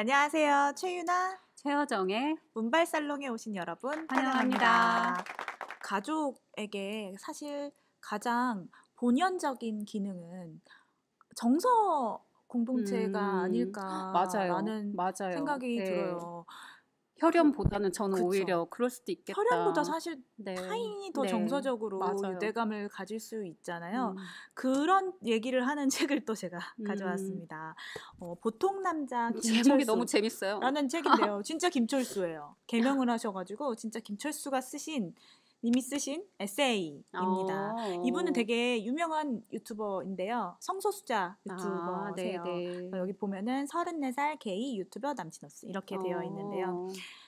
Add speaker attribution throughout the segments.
Speaker 1: 안녕하세요. 최유나, 최여정의 문발살롱에 오신 여러분 환영합니다. 가족에게 사실 가장 본연적인 기능은 정서 공동체가 음, 아닐까라는 맞아요.
Speaker 2: 맞아요. 생각이 네. 들어요. 혈연보다는 저는 그쵸. 오히려
Speaker 1: 그럴 수도 있겠다. 혈연보다 사실 네. 타인이 더 네. 정서적으로 맞아요. 유대감을 가질 수 있잖아요. 음. 그런 얘기를 하는 책을 또 제가 음. 가져왔습니다. 어, 보통 남자 음, 김철수. 제목이 너무 재밌어요. 라는 책인데요. 진짜 김철수예요. 개명을 하셔가지고 진짜 김철수가 쓰신 님이 쓰신 에세이입니다. 오. 아. 이분은 되게 유명한 유튜버인데요. 성소수자 아, 유튜버세요. 아, 여기 보면은 34살 게이 유튜버 남친어스 이렇게 오. 어. 되어 있는데요.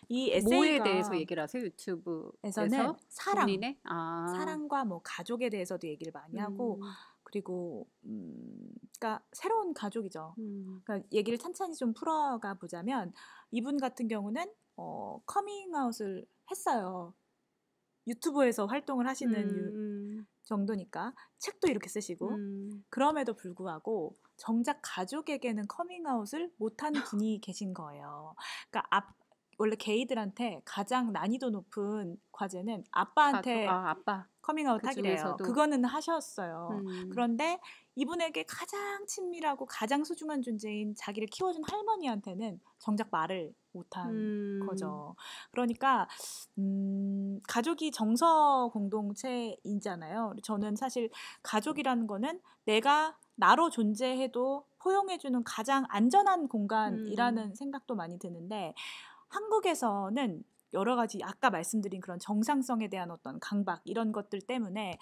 Speaker 1: 이 에세이가 뭐에 대해서 얘기를 하세요? 유튜브에서는 사랑, 아. 사랑과 뭐 가족에 대해서도 얘기를 많이 하고 음. 그리고 음, 그러니까 새로운 가족이죠. 음. 그러니까 얘기를 찬찬히 좀 풀어가 보자면 이분 같은 경우는 어, 커밍아웃을 했어요. 유튜브에서 활동을 하시는 음. 정도니까 책도 이렇게 쓰시고 음. 그럼에도 불구하고 정작 가족에게는 커밍아웃을 못한 분이 계신 거예요. 그러니까 앞 원래 게이들한테 가장 난이도 높은 과제는 아빠한테 가 아, 아빠. 커밍아웃 그 하기래요. 그거는 하셨어요. 음. 그런데 이분에게 가장 친밀하고 가장 소중한 존재인 자기를 키워준 할머니한테는 정작 말을 못한 음. 거죠. 그러니까 음, 가족이 정서 공동체이잖아요. 저는 사실 가족이라는 거는 내가 나로 존재해도 포용해주는 가장 안전한 공간이라는 음. 생각도 많이 드는데 한국에서는 여러 가지 아까 말씀드린 그런 정상성에 대한 어떤 강박 이런 것들 때문에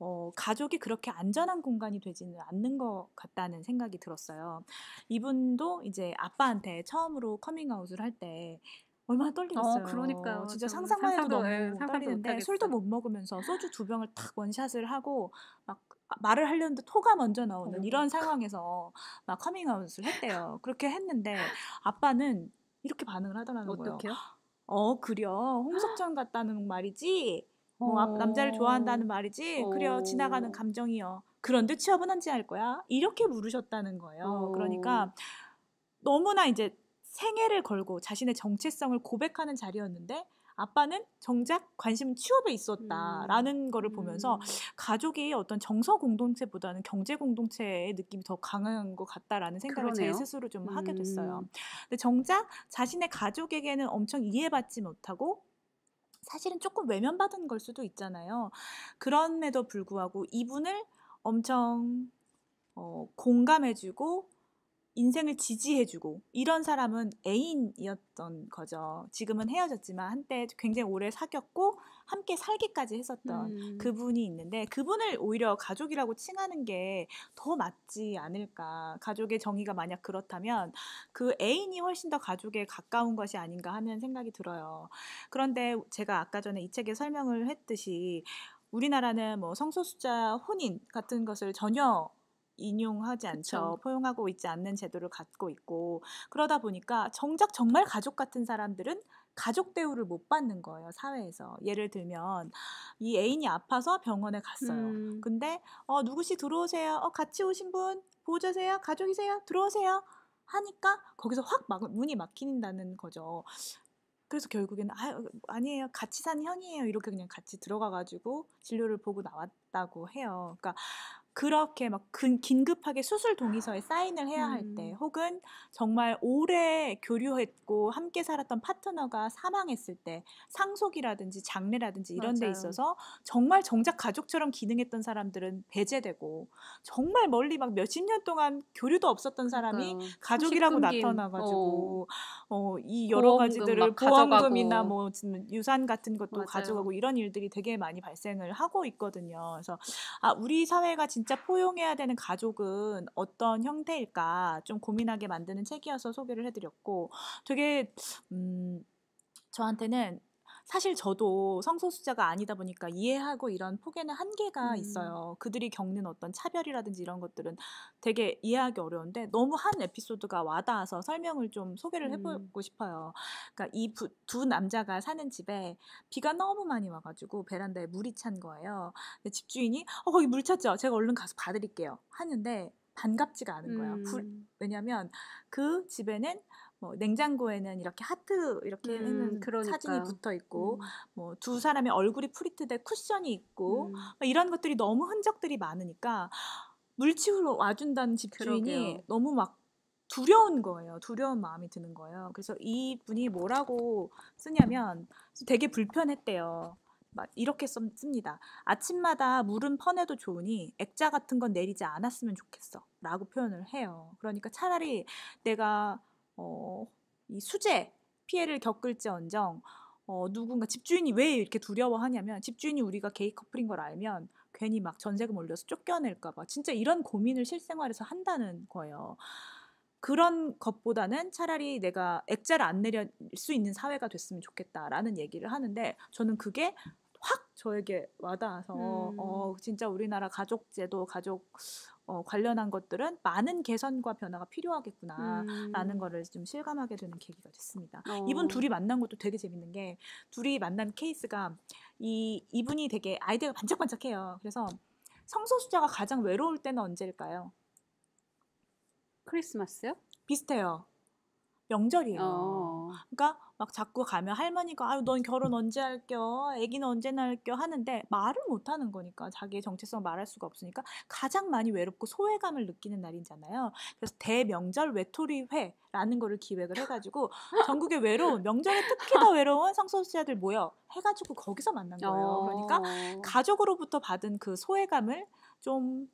Speaker 1: 어, 가족이 그렇게 안전한 공간이 되지는 않는 것 같다는 생각이 들었어요. 이분도 이제 아빠한테 처음으로 커밍아웃을 할 때 얼마나 어, 떨리겠어요. 어, 그러니까요. 진짜 상상만 해도 예, 너무 네, 떨리는데 술도 못 먹으면서 소주 두 병을 탁 원샷을 하고 막 아, 말을 하려는데 토가 먼저 나오는 이런 상황에서 막 커밍아웃을 했대요. 그렇게 했는데 아빠는 이렇게 반응을 하더라는 어떡해요? 거예요. 어떡해요? 어, 그려. 홍석천 같다는 말이지. 어. 아, 남자를 좋아한다는 어. 말이지 어. 그래요 지나가는 어. 감정이요 그런데 취업은 언제 할 거야 이렇게 물으셨다는 거예요 그러니까 어. 그러니까 너무나 이제 생애를 걸고 자신의 정체성을 고백하는 자리였는데 아빠는 정작 관심 은 취업에 있었다라는 음. 거를 보면서 음. 가족이 어떤 정서 공동체보다는 경제 공동체의 느낌이 더 강한 것 같다라는 생각을 그러네요. 제 스스로 좀 음. 하게 됐어요. 음. 근데 정작 자신의 가족에게는 엄청 이해받지 못하고 사실은 조금 외면받은 걸 수도 있잖아요. 그럼에도 불구하고 이분을 엄청 어, 공감해주고 인생을 지지해주고 이런 사람은 애인이었던 거죠. 지금은 헤어졌지만 한때 굉장히 오래 사귀었고 함께 살기까지 했었던 음. 그분이 있는데 그분을 오히려 가족이라고 칭하는 게 더 맞지 않을까. 가족의 정의가 만약 그렇다면 그 애인이 훨씬 더 가족에 가까운 것이 아닌가 하는 생각이 들어요. 그런데 제가 아까 전에 이 책에 설명을 했듯이 우리나라는 뭐 성소수자 혼인 같은 것을 전혀 인용하지 않죠. 그쵸. 포용하고 있지 않는 제도를 갖고 있고 그러다 보니까 정작 정말 가족 같은 사람들은 가족 대우를 못 받는 거예요 사회에서 예를 들면 이 애인이 아파서 병원에 갔어요 음. 근데 어 누구시 들어오세요 어 같이 오신 분 보호자세요 가족이세요 들어오세요 하니까 거기서 확 막, 문이 막힌다는 거죠 그래서 결국에는 아, 아니에요 같이 산 형이에요 이렇게 그냥 같이 들어가가지고 진료를 보고 나왔다고 해요 그러니까 그렇게 막 긴급하게 수술 동의서에 사인을 해야 할때 음. 혹은 정말 오래 교류했고 함께 살았던 파트너가 사망했을 때 상속이라든지 장례라든지 이런 맞아요. 데 있어서 정말 정작 가족처럼 기능했던 사람들은 배제되고 정말 멀리 막 몇십 년 동안 교류도 없었던 사람이 그러니까 가족이라고 나타나가지고 어. 어, 이 여러 가지들을 보험금이나 뭐 유산 같은 것도 맞아요. 가져가고 이런 일들이 되게 많이 발생을 하고 있거든요. 그래서 아 우리 사회가 진짜 진짜 포용해야 되는 가족은 어떤 형태일까 좀 고민하게 만드는 책이어서 소개를 해드렸고 되게 음, 저한테는 사실 저도 성소수자가 아니다 보니까 이해하고 이런 폭에는 한계가 음. 있어요. 그들이 겪는 어떤 차별이라든지 이런 것들은 되게 이해하기 어려운데 너무 한 에피소드가 와닿아서 설명을 좀 소개를 음. 해보고 음. 싶어요. 그러니까 이 두 남자가 사는 집에 비가 너무 많이 와가지고 베란다에 물이 찬 거예요. 근데 집주인이 어 거기 물 찼죠. 제가 얼른 가서 봐드릴게요. 하는데 반갑지가 않은 거예요. 음. 왜냐하면 그 집에는 뭐 냉장고에는 이렇게 하트 이렇게 음, 그러니까. 사진이 붙어 있고 음. 뭐두 사람의 얼굴이 프리트된 쿠션이 있고 음. 이런 것들이 너무 흔적들이 많으니까 물치우러 와준다는 집주인이 그러게요. 너무 막 두려운 거예요. 두려운 마음이 드는 거예요. 그래서 이 분이 뭐라고 쓰냐면 되게 불편했대요. 막 이렇게 씁니다. 아침마다 물은 퍼내도 좋으니 액자 같은 건 내리지 않았으면 좋겠어. 라고 표현을 해요. 그러니까 차라리 내가 어, 이 수재 피해를 겪을지언정 어, 누군가 집주인이 왜 이렇게 두려워하냐면 집주인이 우리가 게이 커플인 걸 알면 괜히 막 전세금 올려서 쫓겨낼까봐 진짜 이런 고민을 실생활에서 한다는 거예요. 그런 것보다는 차라리 내가 액자를 안 내릴 수 있는 사회가 됐으면 좋겠다라는 얘기를 하는데 저는 그게 확 저에게 와닿아서 어, 음. 어, 진짜 우리나라 가족제도 가족 어, 관련한 것들은 많은 개선과 변화가 필요하겠구나라는 음. 거를 좀 실감하게 되는 계기가 됐습니다. 어. 이분 둘이 만난 것도 되게 재밌는 게 둘이 만난 케이스가 이 이분이 되게 아이디어가 반짝반짝해요. 그래서 성소수자가 가장 외로울 때는 언제일까요? 크리스마스요? 비슷해요. 명절이에요. 어. 그러니까 막 자꾸 가면 할머니가 아유 넌 결혼 언제 할겨, 아기는 언제 낳을겨 하는데 말을 못 하는 거니까 자기의 정체성 을 말할 수가 없으니까 가장 많이 외롭고 소외감을 느끼는 날이잖아요. 그래서 대명절 외톨이회라는 거를 기획을 해가지고 전국의 외로운 명절에 특히 더 외로운 성소수자들 모여 해가지고 거기서 만난 거예요. 어. 그러니까 가족으로부터 받은 그 소외감을 좀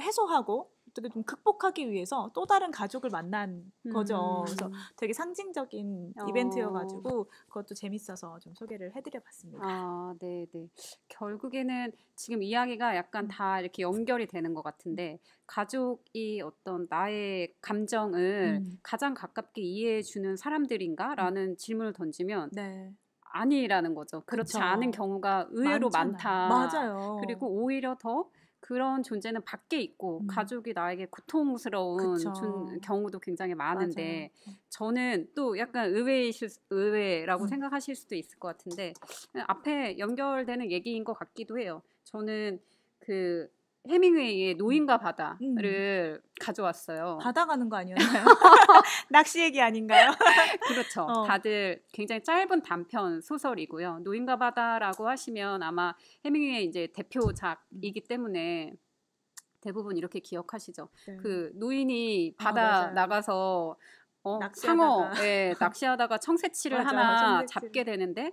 Speaker 1: 해소하고 것들을 좀 극복하기 위해서 또 다른 가족을 만난 거죠. 음. 그래서 되게 상징적인 어. 이벤트여가지고 그것도 재밌어서 좀 소개를 해드려봤습니다. 아, 네, 네. 결국에는 지금 이야기가 약간
Speaker 2: 다 이렇게 연결이 되는 것 같은데 가족이 어떤 나의 감정을 음. 가장 가깝게 이해해 주는 사람들인가라는 음. 질문을 던지면 네. 아니라는 거죠. 그렇지 그쵸. 않은 경우가 의외로 많잖아요. 많다. 맞아요. 그리고 오히려 더 그런 존재는 밖에 있고 음. 가족이 나에게 고통스러운 존, 경우도 굉장히 많은데 맞아요. 저는 또 약간 의외이실 의외라고 음. 생각하실 수도 있을 것 같은데 앞에 연결되는 얘기인 것 같기도 해요. 저는 그 헤밍웨이의 음. 노인과 바다를 음. 가져왔어요. 바다
Speaker 1: 가는 거 아니었나요?
Speaker 2: 낚시 얘기 아닌가요? 그렇죠. 어. 다들 굉장히 짧은 단편 소설이고요. 노인과 바다라고 하시면 아마 헤밍웨이 이제 대표작이기 음. 때문에 대부분 이렇게 기억하시죠. 네. 그 노인이 아, 바다 아, 나가서 어, 낚시하다가. 상어, 예, 낚시하다가 청새치를 맞아, 하나 청새치. 잡게 되는데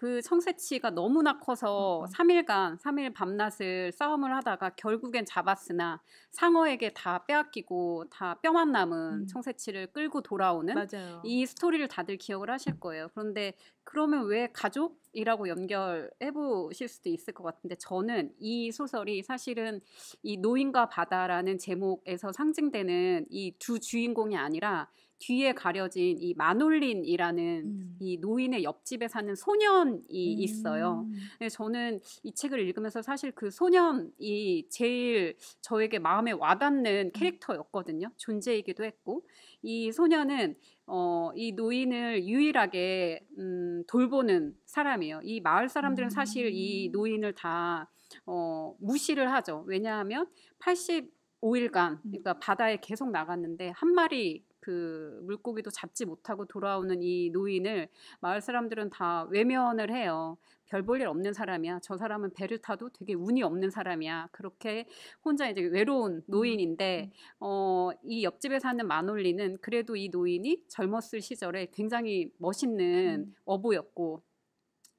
Speaker 2: 그청새치가 너무나 커서 3일간3일 음. 밤낮을 싸움을 하다가 결국엔 잡았으나 상어에게 다 빼앗기고 다 뼈만 남은 음. 청새치를 끌고 돌아오는 맞아요. 이 스토리를 다들 기억을 하실 거예요. 그런데 그러면 왜 가족이라고 연결해 보실 수도 있을 것 같은데 저는 이 소설이 사실은 이 노인과 바다라는 제목에서 상징되는 이 두 주인공이 아니라 뒤에 가려진 이 마놀린이라는 음. 이 노인의 옆집에 사는 소년이 음. 있어요. 저는 이 책을 읽으면서 사실 그 소년이 제일 저에게 마음에 와닿는 음. 캐릭터였거든요. 존재이기도 했고 이 소년은 어, 이 노인을 유일하게 음, 돌보는 사람이에요. 이 마을 사람들은 음. 사실 이 음. 노인을 다 어, 무시를 하죠. 왜냐하면 85일간 그러니까 바다에 계속 나갔는데 한 마리 그 물고기도 잡지 못하고 돌아오는 이 노인을 마을 사람들은 다 외면을 해요. 별 볼 일 없는 사람이야. 저 사람은 배를 타도 되게 운이 없는 사람이야. 그렇게 혼자 이제 외로운 음. 노인인데, 음. 어, 이 옆집에 사는 마놀리는 그래도 이 노인이 젊었을 시절에 굉장히 멋있는 음. 어부였고,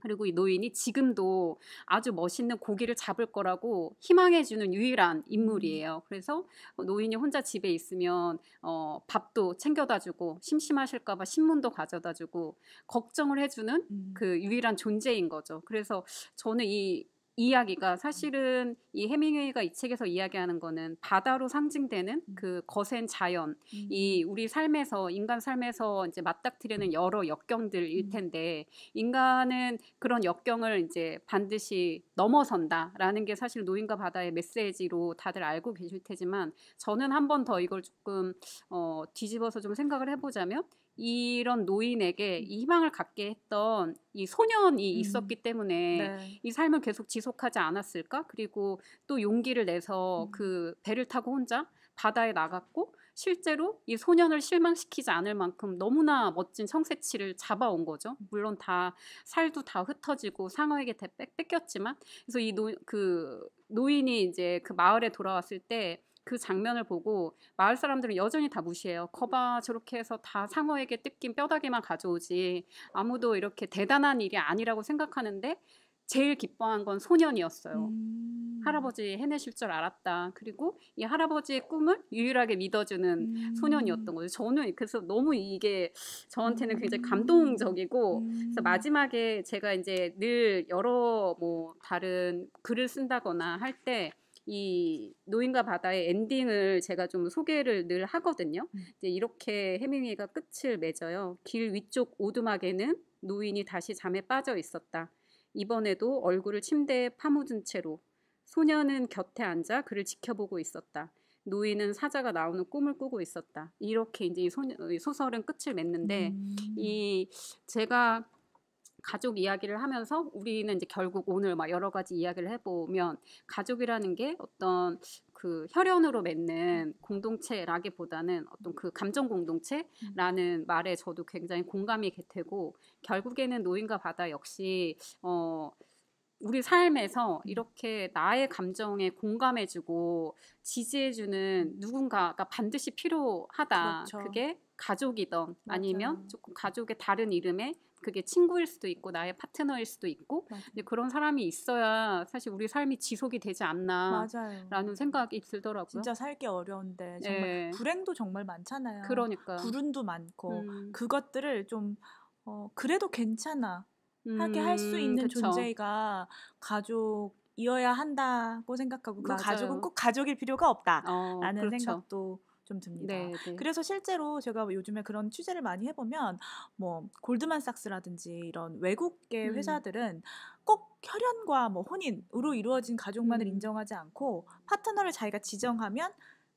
Speaker 2: 그리고 이 노인이 지금도 아주 멋있는 고기를 잡을 거라고 희망해주는 유일한 인물이에요. 음. 그래서 노인이 혼자 집에 있으면 어, 밥도 챙겨다주고 심심하실까봐 신문도 가져다주고 걱정을 해주는 음. 그 유일한 존재인 거죠. 그래서 저는 이 이야기가 사실은 음. 이 해밍웨이가 이 책에서 이야기하는 거는 바다로 상징되는 음. 그 거센 자연, 음. 이 우리 삶에서 인간 삶에서 이제 맞닥뜨리는 여러 역경들일 텐데 인간은 그런 역경을 이제 반드시 넘어선다라는 게 사실 노인과 바다의 메시지로 다들 알고 계실 테지만 저는 한 번 더 이걸 조금 어, 뒤집어서 좀 생각을 해보자면 이런 노인에게 이 희망을 갖게 했던 이 소년이 음. 있었기 때문에 네. 이 삶을 계속 지속하지 않았을까? 그리고 또 용기를 내서 음. 그 배를 타고 혼자 바다에 나갔고 실제로 이 소년을 실망시키지 않을 만큼 너무나 멋진 성세치를 잡아온 거죠. 물론 다 살도 다 흩어지고 상어에게 다 뺏겼지만 그래서 이 노 그 노인이 이제 그 마을에 돌아왔을 때그 장면을 보고 마을 사람들은 여전히 다 무시해요. 커봐 저렇게 해서 다 상어에게 뜯긴 뼈다귀만 가져오지 아무도 이렇게 대단한 일이 아니라고 생각하는데 제일 기뻐한 건 소년이었어요. 음. 할아버지 해내실 줄 알았다. 그리고 이 할아버지의 꿈을 유일하게 믿어주는 음. 소년이었던 거죠. 저는 그래서 너무 이게 저한테는 굉장히 음. 감동적이고 음. 그래서 마지막에 제가 이제 늘 여러 뭐 다른 글을 쓴다거나 할때 이 노인과 바다의 엔딩을 제가 좀 소개를 늘 하거든요. 음. 이제 이렇게 해밍웨이가 끝을 맺어요. 길 위쪽 오두막에는 노인이 다시 잠에 빠져 있었다. 이번에도 얼굴을 침대에 파묻은 채로 소녀는 곁에 앉아 그를 지켜보고 있었다. 노인은 사자가 나오는 꿈을 꾸고 있었다. 이렇게 이제 이 소설은 소 끝을 맺는데 음. 이 제가 가족 이야기를 하면서 우리는 이제 결국 오늘 막 여러 가지 이야기를 해보면 가족이라는 게 어떤 그 혈연으로 맺는 공동체라기보다는 어떤 그 감정 공동체라는 음. 말에 저도 굉장히 공감이 되고 결국에는 노인과 바다 역시 어 우리 삶에서 이렇게 나의 감정에 공감해주고 지지해주는 음. 누군가가 반드시 필요하다. 그렇죠. 그게 가족이던 아니면 맞아요. 조금 가족의 다른 이름의 그게 친구일 수도 있고 나의 파트너일 수도 있고 맞아 근데 그런 사람이 있어야 사실 우리 삶이 지속이 되지 않나라는
Speaker 1: 생각이 들더라고요. 진짜 살기 어려운데 정말 네. 불행도 정말 많잖아요. 그러니까 불운도 많고 음. 그것들을 좀 어, 그래도 괜찮아 하게 음, 할수 있는 그쵸. 존재가 가족이어야 한다고 생각하고 그 맞아요. 가족은 꼭 가족일 필요가 없다라는 어, 그렇죠. 생각도. 좀 듭니다. 네, 네. 그래서 실제로 제가 요즘에 그런 취재를 많이 해보면 뭐 골드만삭스라든지 이런 외국계 음. 회사들은 꼭 혈연과 뭐 혼인으로 이루어진 가족만을 음. 인정하지 않고 파트너를 자기가 지정하면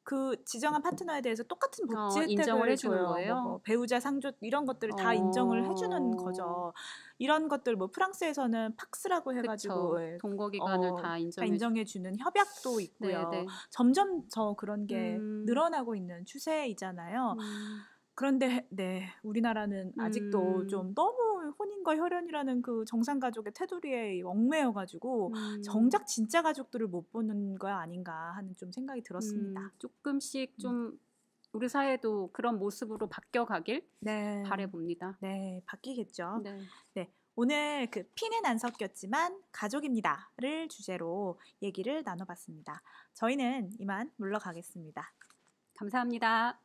Speaker 1: 그 지정한 파트너에 대해서 똑같은 복지 어, 혜택을 해주는 거예요. 뭐 배우자 상조 이런 것들을 다 어. 인정을 해주는 거죠. 이런 것들 뭐 프랑스에서는 팍스라고 해가지고 예, 동거기간을 어, 다, 인정해 다 인정해주는 협약도 있고요. 네네. 네. 점점 더 그런 게 음. 늘어나고 있는 추세이잖아요. 음. 그런데 네 우리나라는 아직도 음. 좀 너무 서울 혼인과 혈연이라는 그 정상 가족의 테두리에 얽매여 가지고 음. 정작 진짜 가족들을 못 보는 거 아닌가 하는 좀 생각이 들었습니다. 음, 조금씩 음. 좀 우리 사회도 그런 모습으로 바뀌어 가길 네. 바래 봅니다. 네, 바뀌겠죠. 네. 네. 오늘 그 피는 안 섞였지만 가족입니다를 주제로 얘기를 나눠봤습니다. 저희는 이만 물러가겠습니다. 감사합니다.